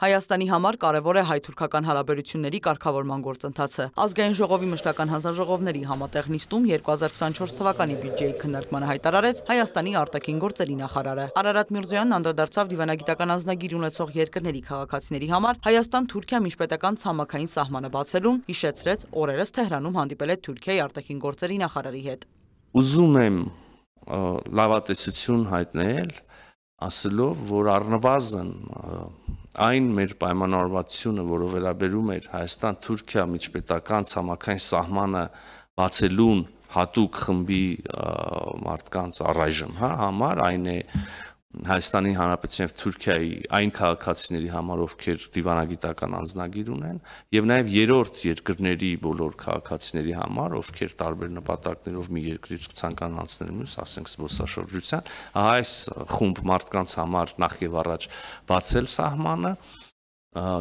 Հայաստանի համար կարևոր է հայ-թուրքական հարաբերությունների կարգավորման գործընթացը։ Ազգային ժողովի մշտական հանձնաժողովների համատեղ նիստում 2024 թվականի բյուջեի քննարկմանը հայտարարեց Հայաստանի արտաքին գործերի նախարարը։ Արարատ Միրզոյանն անդրադարձավ դիվանագիտական անձնագիր ունեցող երկրների քաղաքացիների համար Հայաստան-Թուրքիա միջպետական ցամաքային սահմանը բացելուն, հիշեցրեց օրերս Թեհրանում հանդիպել է Թուրքիայի արտաքին գործերի նախարարի հետ։ Ուզում եմ լավատեսություն հայտնել, ասելով, որ առնվազն այն մեր պայմանավորվածությունը, որը վերաբերում էր Հայաստան-Թուրքիա միջպետական ցամաքային սահմանը բացելուն հատուկ խմբի մարդկանց առայժմ, հա, համար այն է Հայաստանի Հանրապետության Թուրքիայի այն քաղաքացիների համար, ովքեր դիվանագիտական անձնագիր ունեն, եւ նաեւ երրորդ երկրների բոլոր քաղաքացիների համար, ովքեր տարբեր նպատակներով մի երկրից ցանկան անցնել մյուս, ասենք զբոսաշրջության, ահա այս խումբ մարդկանց համար նախ եւ առաջ բացել սահմանը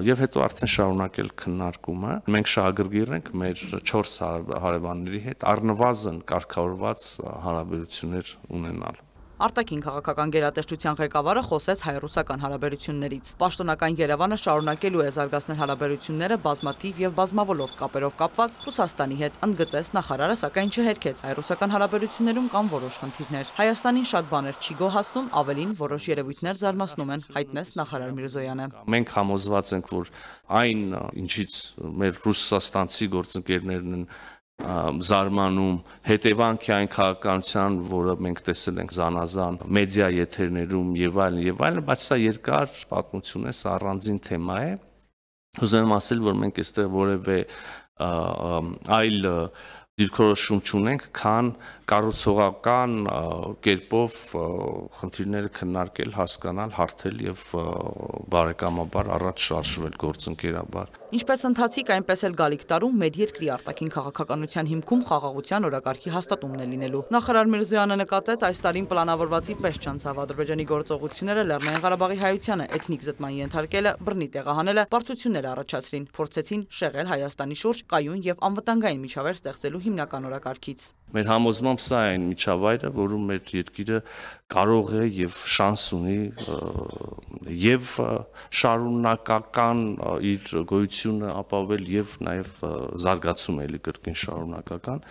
եւ հետո արդեն շարունակել քննարկումը։ Մենք շահագրգիռ ենք մեր 4 հարևանների հետ առնվազն կարգավորված հարաբերություններ ունենալ։ Արտաքին քաղաքական գերատեսչության ղեկավարը խոսեց հայ-ռուսական հարաբերություններից։ Պաշտոնական Երևանը շարունակելու է զարգացնել հարաբերությունները բազմաթիվ եւ բազմավոլորտ կապերով կապված Ռուսաստանի հետ, ընդգծեց նախարարը, սակայն չհերքեց հայ-ռուսական հարաբերություններում կամ որոշ խնդիրներ։ Հայաստանին շատ բաներ չի գոհացնում, ավելին որոշ երևույթներ զարմացնում են, հայտնեց նախարար Միրզոյանը։ Մենք համոզված ենք, որ այն, ինչից մեր ռուսաստանցի գործընկերներն են զարմանում հետևանքի այն քաղաքականության, որը մենք տեսել ենք զանազան մեդիա եթերներում եւ այլն եւ այլն, բայց սա երկար պատմություն է, սա առանձին թեմա է։ Ուզում եմ ասել, որ մենք այստեղ որևէ այլ դիրքորոշում չունենք, քան կառուցողական կերպով խնդիրները քննարկել, հասկանալ, հարթել եւ բարեկամաբար առաջ շարժվել գործընկերաբար։ Ինչպես ընթացիկ, այնպես էլ գալիք տարում մեր երկրի արտաքին քաղաքականության հիմքում խաղաղության օրակարգի հաստատումն է լինելու։ Նախարար Միրզոյանը նկատեց այս տարին պլանավորվածի պես չանցավ Ադրբեջանի գործողությունները Լեռնային Ղարաբաղի հայությանը, էթնիկ զտման ենթարկելը, բռնի տեղահանելը, պարտություններ առաջացրին, փորձեցին շեղել Հայաստանի շուրջ կայուն եւ անվտանգային միջավայր ստեղծելու հիմնական օրակարգից։ Մեր համոզմամբ սա այն միջավայրը, որում մեր երկիրը կարող է եւ շանս ունի եւ շարունակական իր գոյությունը ապավել եւ նաեւ զարգացում էլի կրկին շարունակական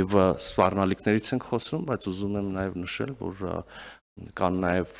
եւ սպառնալիքներից ենք խոսում, բայց ուզում եմ նաեւ նշել, որ կան նաեւ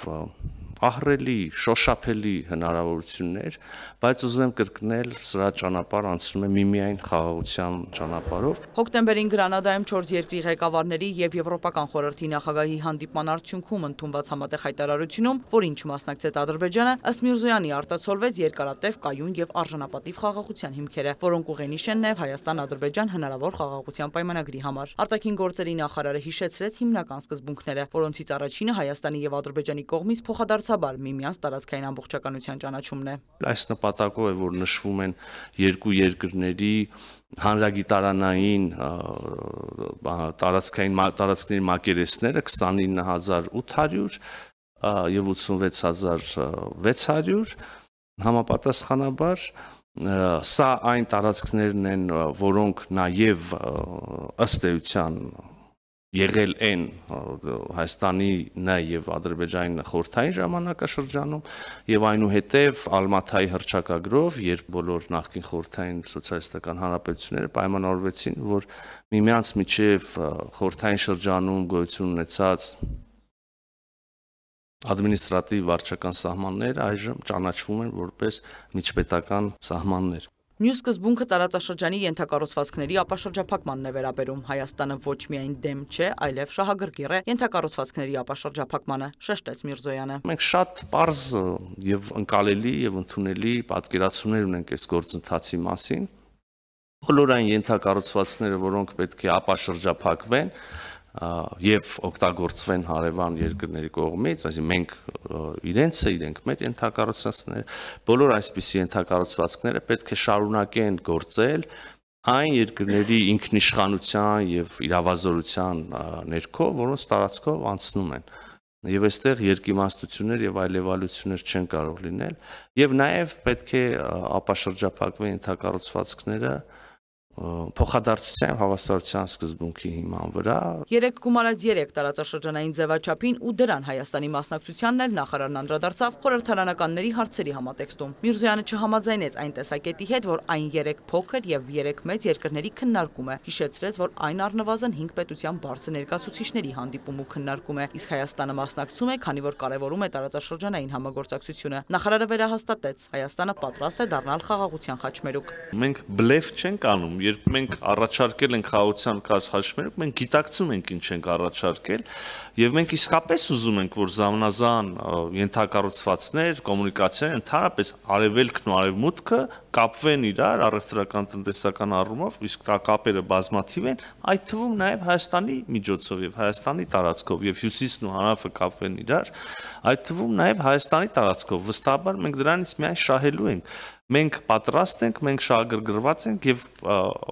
ահրելի, շոշափելի հնարավորություններ, բայց ուզում եմ կրկնել, սրա ճանապարհ անցնում է միմիայն խաղաղության ճանապարհով։ Հոկտեմբերին Գրանադայում 4 երկրի ղեկավարների եւ Եվրոպական խորհրդի նախագահի հանդիպման արդյունքում ընդունված համատեղ հայտարարությունում, որին չմասնակցեց Ադրբեջանը, ըստ Միրզոյանի արտացոլվեց երկարատև կայուն եւ արժանապատիվ խաղաղության հիմքերը, որոնք ուղենիշ են նաեւ Հայաստան-Ադրբեջան հնարավոր խաղաղության պայմանագրի համար։ Արտաքին գործերի նախարարը հիշեցրեց հիմնական սկզբունքները, որոնցից առաջինը Հայաստանի եւ Ադրբեջանի կողմից փոխադարձ բացաբար միմյանց տարածքային ամբողջականության ճանաչումն է։ Այս նպատակով է, որ նշվում են երկու երկրների հանրագիտարանային տարածքային տարածքների մակերեսները 29800 եւ 86600 համապատասխանաբար սա այն տարածքներն են, որոնք նաև ըստ էության եղել են Հայաստանի նա եւ Ադրբեջանի խորթային ժամանակաշրջանում եւ այնուհետեւ Ալմաթայի հրճակագրով, երբ բոլոր նախկին խորթային սոցիալիստական հանրապետությունները պայմանավորվեցին, որ միմյանց միջև խորթային շրջանում գոյություն ունեցած ադմինիստրատիվ վարչական սահմանները այժմ ճանաչվում են որպես միջպետական սահմաններ։ Մյուս սկզբունքը տարածաշրջանի ենթակառուցվածքների ապաշրջափակմանն է վերաբերում։ Հայաստանը ոչ միայն դեմ չէ, այլև շահագրգիռ է ենթակառուցվածքների ապաշրջափակմանը, շեշտեց Միրզոյանը։ Մենք շատ པարզ եւ ընկալելի եւ ընդունելի պատկերացումներ ունենք այս գործընթացի մասին։ Բոլոր այն ենթակառուցվածքները, որոնք պետք է ապաշրջափակվեն, եւ օգտագործվեն հարևան երկրների կողմից, այսինքն մենք իրենց է իրենք մեր ենթակառուցվածքները, բոլոր այսպիսի ենթակառուցվածքները պետք է շարունակեն գործել այն երկրների ինքնիշխանության եւ իրավազորության ներքո, որոնց տարածքով անցնում են։ Եվ այստեղ երկիմաստություններ եւ այլևալություններ չեն կարող լինել, եւ նաեւ պետք է ապաշրջափակվեն ենթակառուցվածքները, փոխադարձության եւ հավասարության սկզբունքի հիման վրա 3 գումարած 3 տարածաշրջանային ձևաչափին ու դրան Հայաստանի մասնակցությանն էլ նախարարն անդրադարձավ խորհրդարանականների հարցերի համատեքստում։ Միրզոյանը չհամաձայնեց այն տեսակետի հետ, որ այն 3 փոքր եւ 3 մեծ երկրների քննարկում է։ Հիշեցրեց, որ այն առնվազն 5 պետության բարձր ներկայացուցիչների հանդիպում ու քննարկում է, իսկ Հայաստանը մասնակցում է, քանի որ կարևորում է տարածաշրջանային համագործակցությունը։ Նախարարը վերահաստատեց, Հայաստանը պատրաստ է դառնալ խաղաղության խաչմերուկ։ Մենք բլեֆ չենք անում երբ մենք առաջարկել ենք խաղացան կաց հաշվերով, մենք գիտակցում ենք ինչ ենք առաջարկել եւ մենք իսկապես ուզում ենք, որ ժամնազան ենթակառուցվածքներ, կոմունիկացիան ընդհանրապես արևելքն ու արևմուտքը կապվեն իրար առևտրական տնտեսական առումով, իսկ դա կապերը բազմաթիվ են, այդ թվում նաեւ Հայաստանի միջոցով եւ Հայաստանի տարածքով եւ հյուսիսն ու հարավը կապվեն իրար, այդ թվում նաեւ Հայաստանի տարածքով վստահաբար մենք դրանից միայն շահելու ենք մենք պատրաստ ենք, մենք շահագրգռված ենք եւ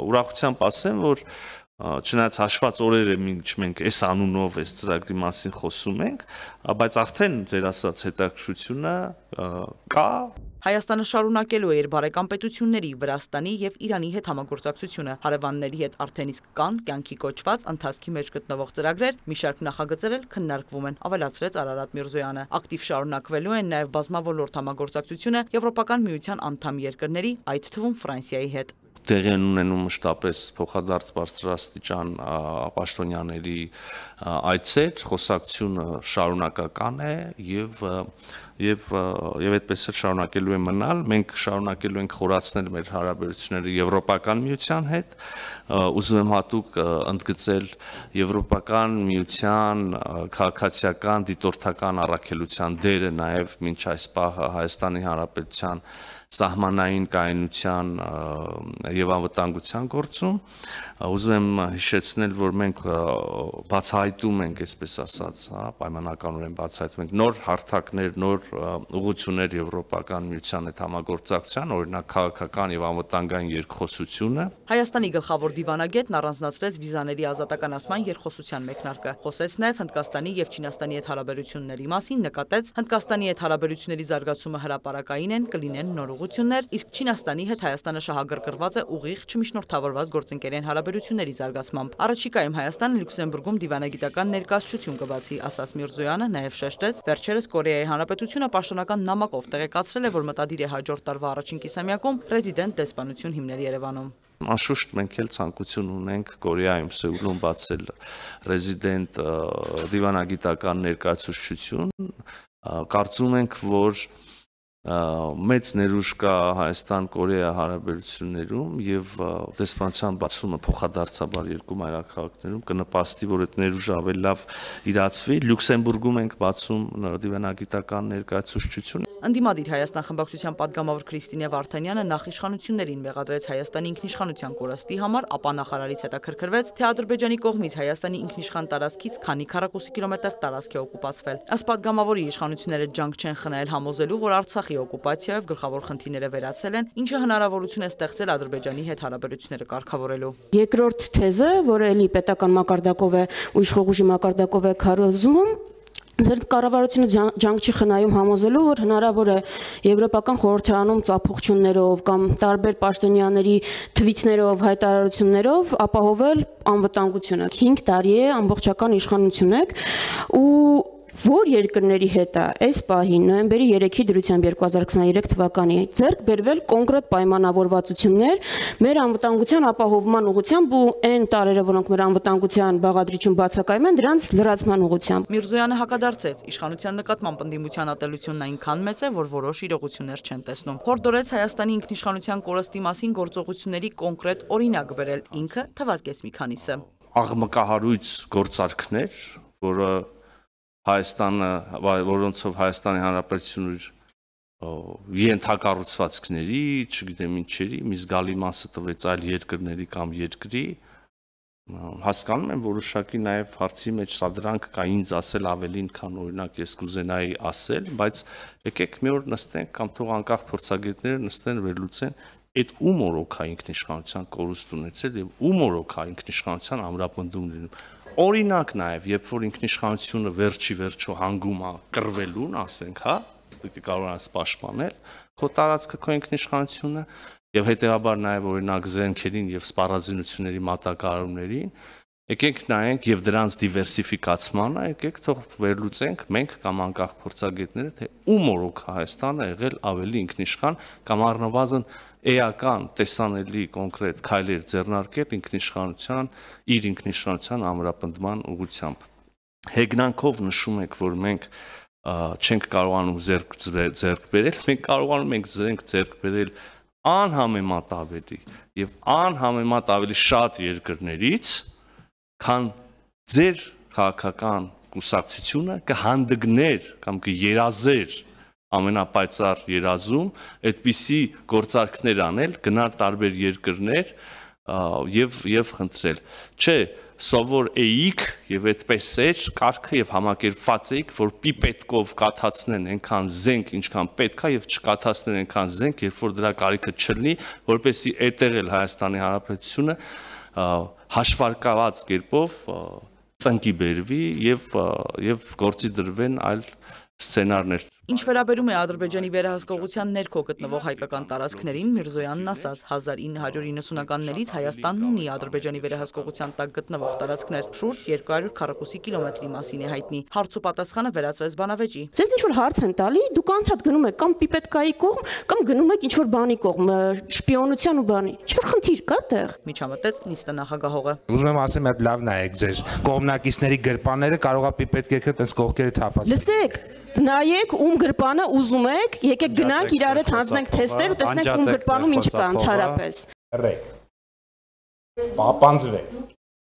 ուրախությամբ ասեմ, որ չնայած հաշված օրեր է ինչ մենք այս անունով այս ծրագրի մասին խոսում ենք, բայց արդեն ձեր ասած հետաքրությունը կա Հայաստանը շարունակելու է իր բարեկամ պետությունների Վրաստանի եւ Իրանի հետ համագործակցությունը։ Հարևանների հետ արդեն իսկ կան կյանքի կոչված ընթացքի մեջ գտնվող ծրագրեր, մի շարք նախագծեր էլ քննարկվում են, ավելացրեց Արարատ Միրզոյանը։ Ակտիվ շարունակվելու են նաեւ բազմավոլորտ համագործակցությունը Եվրոպական միության անդամ երկրների, այդ թվում Ֆրանսիայի հետ տեղի են ունենում մշտապես փոխադարձ բարձրաստիճան պաշտոնյաների այցեր, խոսակցությունը շարունակական է եւ և եւ եւ այդպես էլ շարունակելու է մնալ։ Մենք շարունակելու ենք խորացնել մեր հարաբերությունները Եվրոպական միության հետ։ Ուզում եմ հատուկ ընդգծել Եվրոպական միության քաղաքացիական դիտորդական առաքելության դերը նաեւ ոչ այս պահը Հայաստանի Հանրապետության սահմանային կայունության եւ անվտանգության գործում ուզում եմ հիշեցնել որ մենք բացահայտում ենք այսպես ասած հա պայմանականորեն բացահայտում ենք նոր հարթակներ նոր նոր ուղություններ Եվրոպական միության այդ համագործակցության, օրինակ քաղաքական եւ անվտանգային երկխոսությունը։ Հայաստանի գլխավոր դիվանագետն առանձնացրեց վիզաների ազատականացման երկխոսության մեկնարկը։ Խոսեց նաեւ Հնդկաստանի եւ Չինաստանի հետ հարաբերությունների մասին, նկատեց Հնդկաստանի հետ հարաբերությունների զարգացումը հրաապարակային են, կլինեն նոր ուղություններ, իսկ Չինաստանի հետ Հայաստանը շահագրգռված է ուղիղ չմիջնորդավորված գործընկերային հարաբերությունների զարգացմամբ։ Առաջիկայում Հայաստանը Լյուքսեմբուրգում դիվանագիտական ներկայացություն կբացի, ասաց Միրզոյանը, նաեւ շեշտեց վերջերս Կորեայի Հանրապետություն Հանրապետությունը պաշտոնական նամակով տեղեկացրել է, որ մտադիր է հաջորդ տարվա առաջին կիսամյակում ռեզիդենտ դեսպանություն հիմնել Երևանում։ Անշուշտ մենք էլ ցանկություն ունենք Կորեայում Սեուլում բացել ռեզիդենտ դիվանագիտական ներկայացուցչություն։ Կարծում ենք, որ մեծ ներուժ կա Հայաստան-Կորեա հարաբերություններում եւ դեսպանության բացումը փոխադարձաբար երկու մայրաքաղաքներում կնպաստի, որ այդ ներուժը ավելի լավ իրացվի։ Լյուքսեմբուրգում ենք բացում դիվանագիտական ներկայացուցչություն Ընդդիմադիր Հայաստան խմբակցության падգամավոր Քրիստինե Վարդանյանը նախ իշխանություններին մեղադրեց Հայաստանի ինքնիշխանության կորստի համար, ապա նախարարից հետաքրքրվեց, թե Ադրբեջանի կողմից Հայաստանի ինքնիշխան տարածքից քանի քառակուսի կիլոմետր տարածք է օկուպացվել։ Ըստ падգամավորի իշխանությունները ջանք չեն խնայել համոզելու, որ Արցախի օկուպացիայով գլխավոր խնդիրները վերացել են, ինչը հնարավորություն է ստեղծել Ադրբեջանի հետ հարաբերությունները կարգավորելու։ Երկրորդ թեզը, որը էլի պետական մակարդակով է ու իշխող ուժի մակարդակով է քարոզում, Ձեր կառավարությունը ջանք չի խնայում համոզելու, որ հնարավոր է եվրոպական խորհրդարանում ծափողություններով կամ տարբեր պաշտոնյաների թվիթներով, հայտարարություններով ապահովել անվտանգությունը։ 5 տարի է ամբողջական իշխանություն եք ու Որ երկրների հետ է այս պահին նոյեմբերի 3-ի դրությամբ 2023 թվականի ձեռք բերվել կոնկրետ պայմանավորվածություններ մեր անվտանգության ապահովման ուղղությամբ ու այն տարերը, որոնք մեր անվտանգության բաղադրիչում բացակայում են, դրանց լրացման ուղղությամբ։ Միրզոյանը հակադարձեց, իշխանության նկատմամբ ընդդիմության ատելությունն այնքան մեծ է, որ որոշ իրողություններ չեն տեսնում։ Հորդորեց Հայաստանի ինքնիշխանության կորստի մասին գործողությունների կոնկրետ օրինակ բերել, ինքը թվարկեց մի քանիսը աղմկահարույց գործարքներ, որը Հայաստանը, որոնցով Հայաստանի Հանրապետությունը ենթակառուցվածքների, չգիտեմ ինչերի, մի զգալի մասը տվեց այլ երկրների կամ երկրի, հասկանում եմ, որ ուշակի նաև հարցի մեջ սա դրանք կա ինձ ասել ավելին, քան օրինակ ես կուզենայի ասել, բայց եկեք մի օր նստենք կամ թող անկախ փորձագետները նստեն վերլուծեն այդ ում օրոքա ինքնիշխանության կորուստ ունեցել եւ ում օրոքա ինքնիշխանության ամրապնդում լինում օրինակ նաև, երբ որ ինքնիշխանությունը վերջի վերջո հանգում է կրվելուն, ասենք, հա, պետք է կարողանաս պաշտպանել քո տարածքը, քո ինքնիշխանությունը, եւ հետեւաբար նաեւ օրինակ զենքերին եւ սպառազինությունների մատակարարումներին, Եկեք նայենք եւ դրանց դիվերսիֆիկացմանը, եկեք թող վերլուծենք մենք կամ անկախ փորձագետները, թե ում օրոք Հայաստանը եղել ավելի ինքնիշխան կամ առնվազն էական տեսանելի կոնկրետ քայլեր ձեռնարկել ինքնիշխանության իր ինքնիշխանության ամրապնդման ուղղությամբ։ Հեգնանքով նշում եք, որ մենք չենք կարողանում ձեռք ձեռք բերել, մենք կարողանում ենք ձեռք ձեռք բերել անհամեմատ ավելի եւ անհամեմատ ավելի շատ երկրներից, քան ձեր քաղաքական կուսակցությունը կհանդգներ կամ կերազեր ամենապայծառ երազում այդպիսի գործարքներ անել, գնալ տարբեր երկրներ եւ եւ խնդրել։ Չէ, սովոր էիք եւ այդպես էր կարգը եւ համակերպված էիք, որ պի պետքով կաթացնեն այնքան զենք, ինչքան պետքա եւ չկաթացնեն այնքան զենք, երբ որ դրա կարիքը չլինի, որպեսի այդտեղ էլ Հայաստանի Հանրապետությունը հաշվարկված կերպով ծնկի բերվի եւ եւ գործի դրվեն այլ սցենարներ Ինչ վերաբերում է Ադրբեջանի վերահսկողության ներքո գտնվող հայկական տարածքներին, Միրզոյանն ասաց 1990-ականներից Հայաստանն ունի Ադրբեջանի վերահսկողության տակ գտնվող տարածքներ, շուրջ 200 քառակուսի կիլոմետրի մասին է հայտնի։ Հարցու պատասխանը վերածվեց Բանավեճի։ Ձեզ ինչ որ հարց են տալի, դուք անցած գնում եք կամ Պիպետկայի կողմ, կամ գնում եք ինչ որ բանի կողմ, շպիոնության ու բանի։ Ինչ որ խնդիր կա դեռ։ Միջամտեց նիստը նախագահողը։ Ուզում եմ ասեմ, այդ լավն է ձեր կողմնակիցների գրպանները կարողա Պիպետկեքը տես կողքերը թափած։ Լսեք, նայեք ում ում գրպանը ուզում եք, եկեք գնանք իրար հետ հանձնենք թեստեր ու տեսնենք ում գրպանում ինչ կա ընդհանրապես։ Հրեք։ Պապանձվեք։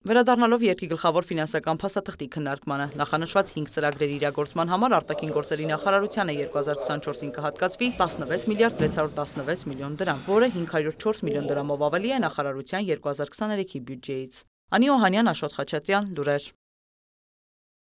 Վերադառնալով երկրի գլխավոր ֆինանսական փաստաթղթի քննարկմանը, նախանշված 5 ծրագրերի իրագործման համար արտաքին գործերի նախարարությանը 2024-ին կհատկացվի 16 միլիարդ 616 միլիոն դրամ, որը 504 միլիոն դրամով ավելի է նախարարության 2023-ի բյուջեից։ Անի Օհանյան, Աշոտ Խաչատրյան, Լուրեր։